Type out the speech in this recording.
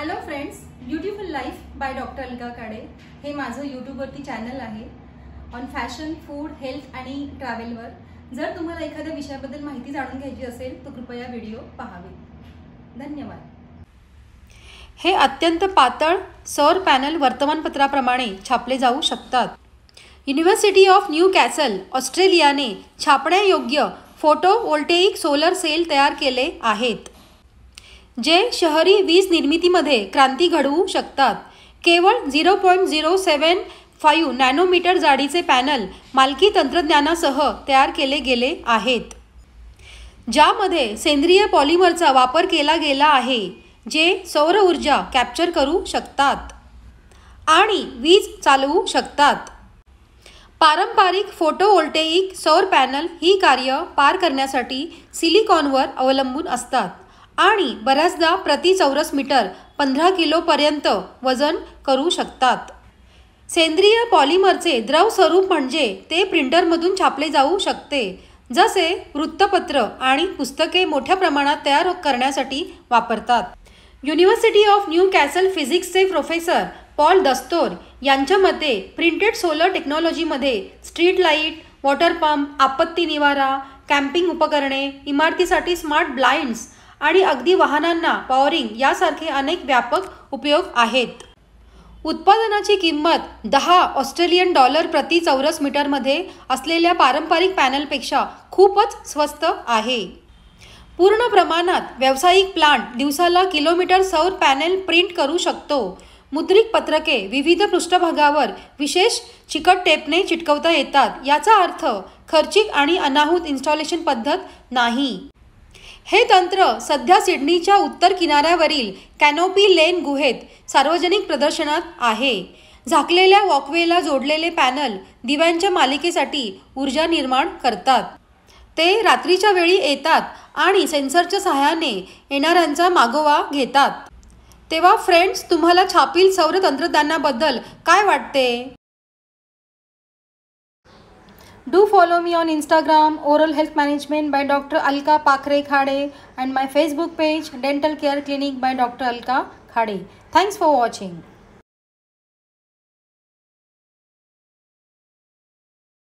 Hello friends beautiful life by doctor Alka Kade हे माझं यूट्यूबवरती चॅनल आहे ऑन फॅशन फूड हेल्थ आणि ट्रॅव्हलवर जर तुम्हाला एखाद्या विषयाबद्दल माहिती जाणून घ्यायची असेल तर कृपया व्हिडिओ पहावे धन्यवाद हे अत्यंत पातळ सौर पॅनल वर्तमानपत्राप्रमाणे छापले जाऊ शकतात युनिव्हर्सिटी ऑफ न्यू कॅसल ऑस्ट्रेलियाने छापण्यायोग्य फोटो सोलर सेल तयार केले आहेत जे शहरी वीज निर्मितीमध्ये क्रांती घडवू शकतात केवळ zero point zero seven five nanometre जाडीचे पॅनल मालकी तंत्रज्ञानासह तयार केले गेले आहेत ज्यामध्ये सेंद्रिय पॉलिमरचा वापर केला गेला आहे जे सौर ऊर्जा कॅप्चर करू शकतात आणि वीज चालवू शकतात पारंपरिक फोटोव्होल्टेईक सौर पॅनल ही कार्य पार करण्यासाठी सिलिकॉनवर अवलंबून असतात आणि बऱ्याचदा प्रति चौरस मीटर पंधरा किलोपर्यंत वजन करू शकतात सेंद्रिय पॉलिमरचे द्रव स्वरूप म्हणजे ते प्रिंटरमधून छापले जाऊ शकते जसे वृत्तपत्र आणि पुस्तके मोठ्या प्रमाणात तयार करण्यासाठी वापरतात युनिव्हर्सिटी ऑफ न्यू कॅसल फिजिक्सचे प्रोफेसर पॉल दस्तोर यांच्या मते प्रिंटेड सोलर टेक्नॉलॉजीमध्ये स्ट्रीट लाईट वॉटर पंप आपत्ती निवारा कॅम्पिंग उपकरणे इमारतीसाठी स्मार्ट ब्लाइंड्स आणि अगदी वाहनांना पॉवरिंग यासारखे अनेक व्यापक उपयोग आहेत उत्पादनाची किंमत दहा ऑस्ट्रेलियन डॉलर प्रति चौरस मीटरमध्ये असलेल्या पारंपरिक पॅनलपेक्षा खूपच स्वस्त आहे पूर्ण प्रमाणात व्यावसायिक प्लांट दिवसाला किलोमीटर सौर पॅनेल प्रिंट करू शकतो मुद्रित पत्रके विविध पृष्ठभागावर विशेष चिकट टेपने चिटकवता येतात याचा अर्थ खर्चिक आणि अनाहूत इन्स्टॉलेशन पद्धत नाही हे तंत्र सध्या सिडनीच्या उत्तर किनाऱ्यावरील कॅनोपी लेन गुहेत सार्वजनिक प्रदर्शनात आहे झाकलेल्या वॉकवेला जोडलेले पॅनल दिव्यांच्या मालिकेसाठी ऊर्जा निर्माण करतात ते रात्रीच्या वेळी येतात आणि सेन्सरच्या सहाय्याने येणाऱ्यांचा मागोवा घेतात तेव्हा फ्रेंड्स तुम्हाला छापील सौर तंत्रज्ञानाबद्दल काय वाटते Do follow me on Instagram Oral Health Management by Dr. Alka Pakre Khade and my Facebook page Dental Care Clinic by Dr. Alka Khade. Thanks for watching.